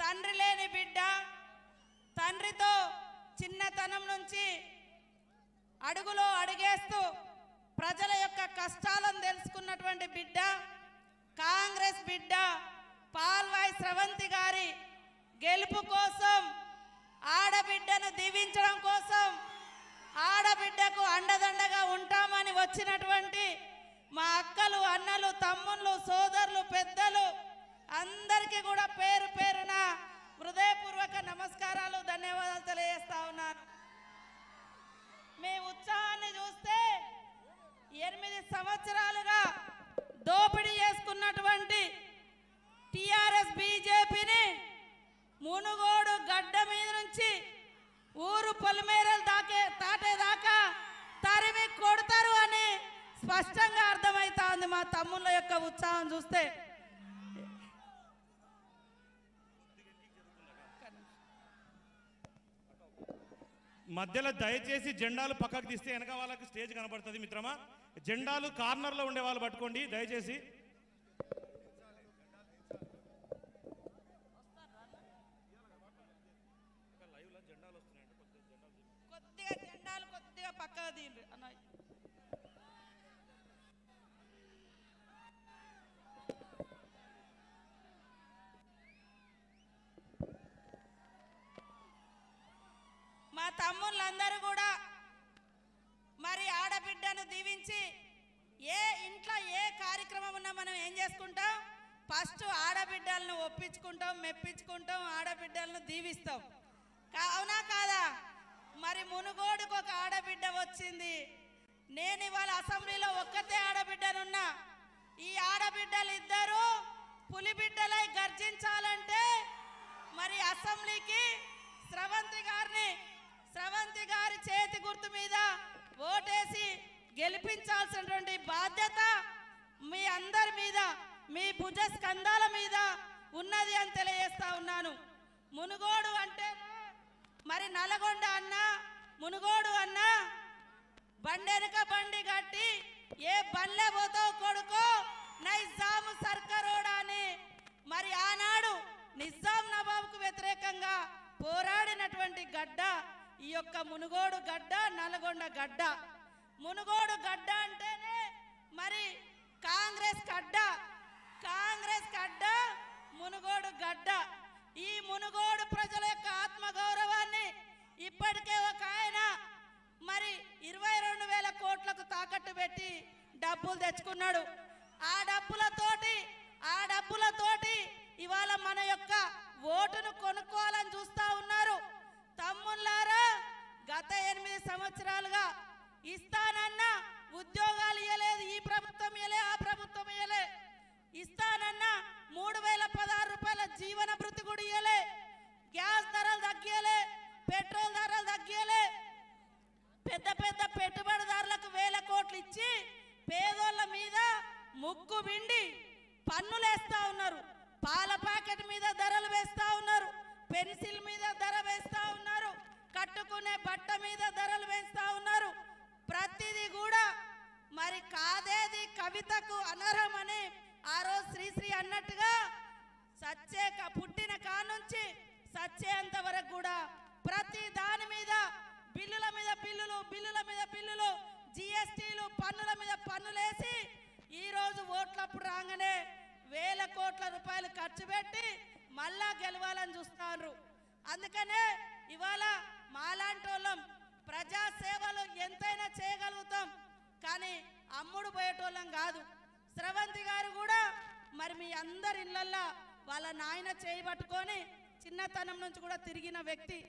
తండ్రి లేని బిడ్డ తండ్రితో చిన్నతనం నుంచి అడుగులో అడిగేస్తూ ప్రజల యొక్క కష్టాలను తెలుసుకున్నటువంటి బిడ్డ కాంగ్రెస్ బిడ్డ పాల్వాయి స్రవంతి గారి గెలుపు కోసం ఆడబిడ్డను దీవించడం కోసం ఆడబిడ్డకు అండదండగా ఉంటామని వచ్చినటువంటి మా అక్కలు అన్నలు తమ్ముళ్ళు సోదరులు పెద్దలు అందరికీ కూడా పేరు పేరున హృదయపూర్వక నమస్కారాలు ధన్యవాదాలు తెలియజేస్తా ఉన్నాను మీ ఉత్సాహాన్ని చూస్తే ఎనిమిది సంవత్సరాలుగా దోపిడీ చేసుకున్నటువంటి టిఆర్ఎస్ బీజేపీని మునుగోడు గడ్డ మీద నుంచి ఊరు పొలిమేరలు దాకే దాటేదాకా తరిమి కొడతారు అని స్పష్టంగా అర్థమవుతా ఉంది మా తమ్ముళ్ళ యొక్క ఉత్సాహం చూస్తే మధ్యలో దయచేసి జెండాలు పక్కకు తీస్తే వెనక వాళ్ళకి స్టేజ్ కనబడుతుంది మిత్రమా జెండాలు కార్నర్లో ఉండే వాళ్ళు పట్టుకోండి దయచేసి కొద్దిగా జెండాలు కొద్దిగా దీని తమ్ముళ్ళందరూ కూడా మరి ఆడబిడ్డను దీవించి ఏ ఇంట్లో ఏ కార్యక్రమం ఉన్నా మనం ఏం చేసుకుంటాం ఫస్ట్ ఆడబిడ్డలను ఒప్పించుకుంటాం మెప్పించుకుంటాం ఆడబిడ్డలను దీవిస్తాం అవునా కాదా మరి మునుగోడుకు ఒక ఆడబిడ్డ వచ్చింది నేను ఇవాళ అసెంబ్లీలో ఒక్కతే ఆడబిడ్డనున్నా ఈ ఆడబిడ్డలు ఇద్దరు పులిబిడ్డలై గర్జించాలంటే మరి అసెంబ్లీకి స్రవంతి గారిని స్రవంతి గారి చేతి గుర్తు మీద ఓటేసి గెలిపించాల్సినటువంటి బాధ్యత మీ అందరి మీద మీ భుజ స్కందాల మీద ఉన్నది అని తెలియజేస్తా ఉన్నాను మునుగోడు అంటే మరి నల్గొండ అన్న మునుగోడు అన్న బండెనక బండి కట్టి ఏ బండ్లే పోతావు కొడుకో నైజాము సర్కరోడా అని మరి ఆనాడు నిజాం నవాబుకు వ్యతిరేకంగా పోరాడినటువంటి గడ్డ ఈ యొక్క మునుగోడు గడ్డ నల్గొండ గడ్డ మునుగోడు గడ్డ అంటేనే మరి కాంగ్రెస్ గడ్డ కాంగ్రెస్ గడ్డ మునుగోడు గడ్డ ఈ మునుగోడు ప్రజల యొక్క ఆత్మగౌరవాన్ని ఇప్పటికే ఒక ఆయన మరి ఇరవై రెండు వేల కోట్లకు తాకట్టు పెట్టి డబ్బులు తెచ్చుకున్నాడు ఆ డబ్బులతోటి ఆ డబ్బులతోటి ఇవాళ మన యొక్క ఓటును కొనుక్కోవాలని చూస్తా ఉన్నా గత ఎనిమిది సంవత్సరాలుగా ఇస్తానన్నా ఉద్యోగాలు ఇవ్వలేదు ఈ ప్రభుత్వం ఇవ్వలే ఆ ప్రభుత్వం ఇవ్వలే ఇస్తానన్నా మూడు వేల పదహారు రూపాయల జీవన భృతి కూడా ఇవ్వలే కట్ట మీద ధరలు పెంచుతా ఉన్నారు ప్రతిదీ కూడా మరి కాదేది కవితకు అనర్హమని ఆ రోజు శ్రీశ్రీ అన్నట్టుగా సచ్చే పుట్టిన కానుంచి సచ్చేంత వరకు కూడా ప్రతి దాని మీద బిల్లుల మీద బిల్లులు బిల్లుల మీద బిల్లులు జిఎస్టీలు పన్నుల మీద పన్నులేసి ఈరోజు ఓట్లప్పుడు రాగానే వేల కోట్ల రూపాయలు ఖర్చు పెట్టి మళ్ళా గెలవాలని చూస్తున్నారు అందుకనే ఇవాళ మాలాంటి వాళ్ళం ప్రజాసేవలు ఎంతైనా చేయగలుగుతాం కానీ అమ్ముడు పోయేటోళ్ళం కాదు స్రవంతి గారు కూడా మరి మీ అందరి ఇళ్ళల్లో వాళ్ళ నాయన చేయి పట్టుకొని చిన్నతనం నుంచి కూడా తిరిగిన వ్యక్తి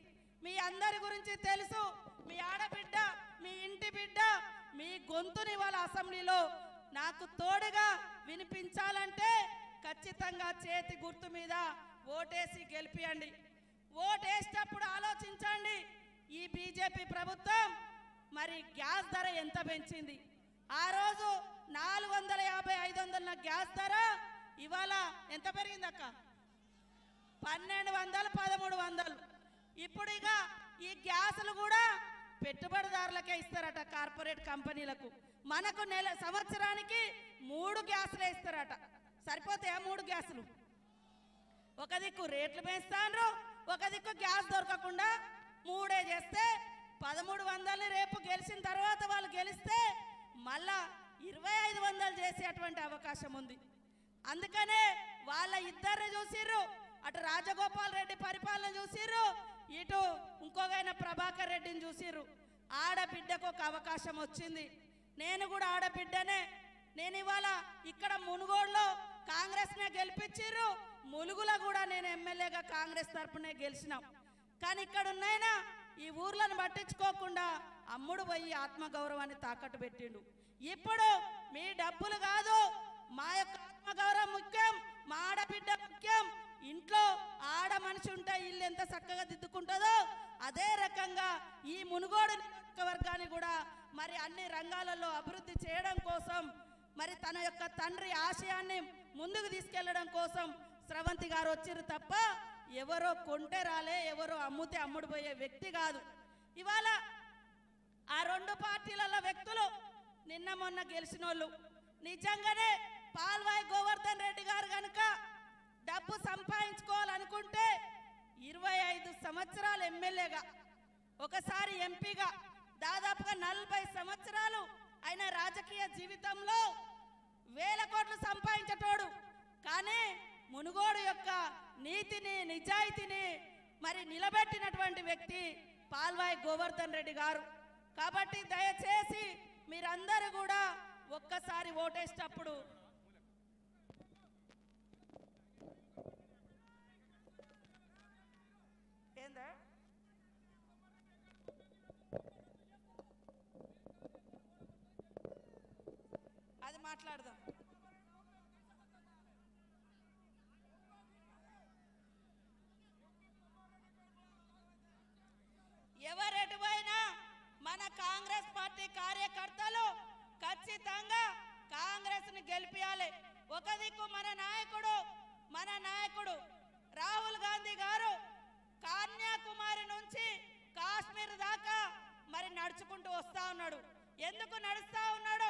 మీ అందరి గురించి తెలుసు మీ ఆడబిడ్డ మీ ఇంటి బిడ్డ మీ గొంతుని వాళ్ళ అసెంబ్లీలో నాకు తోడుగా వినిపించాలంటే ఖచ్చితంగా చేతి గుర్తు మీద ఓటేసి గెలిపియండి వేసేటప్పుడు ఆలోచించండి ఈ బీజేపీ ప్రభుత్వం మరి గ్యాస్ ధర ఎంత పెంచింది ఆ రోజు నాలుగు వందల యాభై ఐదు వందల గ్యాస్ ధర ఇవాళ ఎంత పెరిగిందక్క పన్నెండు వందలు పదమూడు వందలు ఇప్పుడు ఇక ఈ గ్యాసులు కూడా పెట్టుబడిదారులకే ఇస్తారట కార్పొరేట్ కంపెనీలకు మనకు నెల సంవత్సరానికి మూడు గ్యాసులే ఇస్తారట సరిపోతాయా మూడు గ్యాసులు ఒక దిక్కు రేట్లు పెంచుతాండ్రు ఒక దిక్కు గ్యాస్ దొరకకుండా మూడే చేస్తే పదమూడు వందలని రేపు గెలిచిన తర్వాత వాళ్ళు గెలిస్తే మళ్ళా ఇరవై ఐదు వందలు చేసేటువంటి అవకాశం ఉంది అందుకనే వాళ్ళ ఇద్దరిని చూసిర్రు అటు రాజగోపాల్ రెడ్డి పరిపాలన చూసిర్రు ఇటు ఇంకొకైనా ప్రభాకర్ రెడ్డిని చూసిర్రు ఆడబిడ్డకు ఒక అవకాశం వచ్చింది నేను కూడా ఆడబిడ్డనే నేను ఇవాళ ఇక్కడ మునుగోడులో కాంగ్రెస్నే గెలిపించిర్రు ములుగులో కూడా నేను ఎమ్మెల్యేగా కాంగ్రెస్ తరపునే గెలిచినాం కానీ ఇక్కడ ఉన్నాయినా ఈ ఊర్లను పట్టించుకోకుండా అమ్ముడు పోయి ఆత్మగౌరవాన్ని తాకట్టు పెట్టిండు ఇప్పుడు మీ డబ్బులు కాదు మా యొక్క ఆత్మగౌరవం ముఖ్యం మా ఆడబిడ్డ ముఖ్యం ఇంట్లో ఆడ మనిషి ఉంటే ఇల్లు ఎంత చక్కగా దిద్దుకుంటుందో అదే రకంగా ఈ మునుగోడు నియోజకవర్గాన్ని కూడా మరి అన్ని రంగాలలో అభివృద్ధి చేయడం కోసం మరి తన యొక్క తండ్రి ఆశయాన్ని ముందుకు తీసుకెళ్లడం కోసం రేవంత్ గారు వచ్చారు తప్ప ఎవరో కొంటే రాలే ఎవరో అమ్ముతే అమ్ముడు పోయే వ్యక్తి కాదు ఇవాళ ఆ రెండు పార్టీలలో వ్యక్తులు నిన్న మొన్న గెలిచిన నిజంగానే పాల్వాయి గోవర్ధన్ రెడ్డి గారు కనుక డబ్బు సంపాదించుకోవాలనుకుంటే ఇరవై ఐదు సంవత్సరాలు ఎమ్మెల్యేగా ఒకసారి ఎంపీగా దాదాపుగా నలభై సంవత్సరాలు ఆయన రాజకీయ జీవితంలో వేల కోట్లు సంపాదించటోడు కానీ మునుగోడు యొక్క నీతిని నిజాయితీని మరి నిలబెట్టినటువంటి వ్యక్తి పాల్వాయి గోవర్ధన్ రెడ్డి గారు కాబట్టి దయచేసి మీరందరూ కూడా ఒక్కసారి ఓటేసేటప్పుడు ఏందా అది మాట్లాడదాం మన నాయకుడు రాహుల్ గాంధీ గారు కన్యాకుమారి నుంచి కాశ్మీర్ దాకా మరి నడుచుకుంటూ వస్తా ఉన్నాడు ఎందుకు నడుస్తా ఉన్నాడు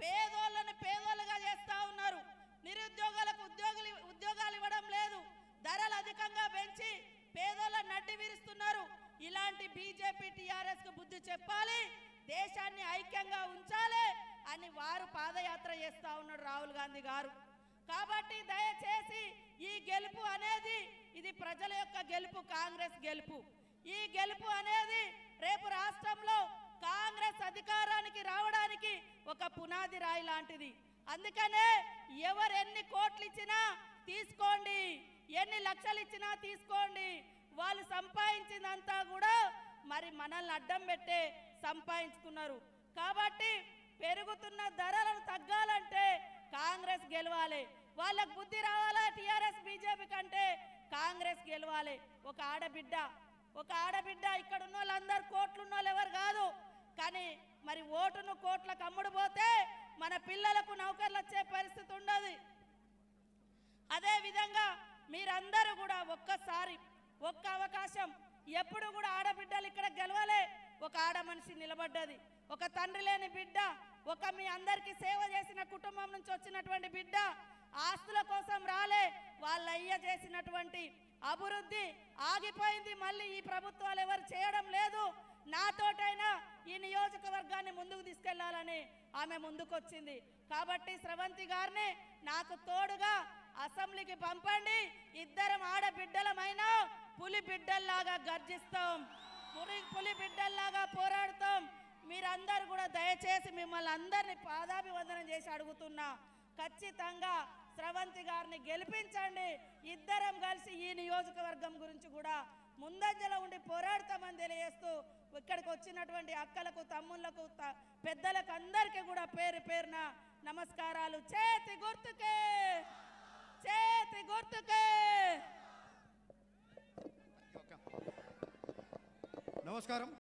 పేదోళ్ళని పేదోళ్ళుగా చేస్తా ఉన్నారు నిరుద్యోగులకు ఉద్యోగులు ఉద్యోగాలు ఇవ్వడం లేదు ధరలు అధికంగా పెంచి పేదోళ్ళ నడ్డి విరుస్తున్నారు ఇలాంటి బీజేపీ టిఆర్ఎస్ కు బుద్ధి చెప్పాలి దేశాన్ని ఐక్యంగా ఉంచాలి అని వారు పాదయాత్ర చేస్తా ఉన్నాడు రాహుల్ గాంధీ గారు కాబట్టి దయచేసి ఈ గెలుపు అనేది ఇది ప్రజల యొక్క గెలుపు కాంగ్రెస్ గెలుపు ఈ గెలుపు అనేది రేపు రాష్ట్రంలో కాంగ్రెస్ అధికారానికి రావడానికి ఒక పునాది రాయి లాంటిది అందుకనే ఎవరు ఎన్ని కోట్లు ఇచ్చినా తీసుకోండి ఎన్ని లక్షలు ఇచ్చినా తీసుకోండి వాళ్ళు సంపాదించిందంతా కూడా మరి మనల్ని అడ్డం పెట్టే సంపాదించుకున్నారు కాబట్టి పెరుగుతున్న ధరలను తగ్గాలంటే కాంగ్రెస్ గెలవాలి వాళ్ళకు బుద్ధి రావాలా టీఆర్ఎస్ బీజేపీ కంటే కాంగ్రెస్ గెలవాలి ఒక ఆడబిడ్డ ఒక ఆడబిడ్డ ఇక్కడ ఉన్న వాళ్ళందరూ కోట్లు ఉన్న వాళ్ళు ఎవరు కాదు కానీ మరి ఓటును కోట్లకు అమ్ముడు పోతే మన పిల్లలకు నౌకర్లు వచ్చే పరిస్థితి ఉండదు అదేవిధంగా మీరందరూ కూడా ఒక్కసారి ఒక్క అవకాశం ఎప్పుడు కూడా ఆడబిడ్డలు ఇక్కడ గెలవలే ఒక ఆడ మనిషి నిలబడ్డది ఒక తండ్రి లేని బిడ్డ ఒక మీ అందరికీ సేవ చేసిన కుటుంబం నుంచి వచ్చినటువంటి బిడ్డ ఆస్తుల కోసం రాలే వాళ్ళ అయ్య చేసినటువంటి అభివృద్ధి ఆగిపోయింది మళ్ళీ ఈ ప్రభుత్వాలు ఎవరు చేయడం లేదు నాతోటైనా ఈ నియోజకవర్గాన్ని ముందుకు తీసుకెళ్లాలని ఆమె ముందుకొచ్చింది కాబట్టి స్రవంతి గారిని నాకు తోడుగా అసెంబ్లీకి పంపండి ఇద్దరం ఆడబిడ్డలమైనా పులి బిడ్డల్లాగా గర్జిస్తాం పులి పులి బిడ్డల్లాగా పోరాడుతాం మీరందరూ కూడా దయచేసి మిమ్మల్ని అందరినీ పాదాభివందనం చేసి అడుగుతున్నా ఖచ్చితంగా స్రవంతి గారిని గెలిపించండి ఇద్దరం కలిసి ఈ నియోజకవర్గం గురించి కూడా ముందంజలో ఉండి పోరాడతామని తెలియజేస్తూ ఇక్కడికి వచ్చినటువంటి అక్కలకు తమ్ముళ్లకు పెద్దలకు అందరికీ కూడా పేరు పేరున నమస్కారాలు చేతి గుర్తుకే చేతి గుర్తుకే నమస్కారం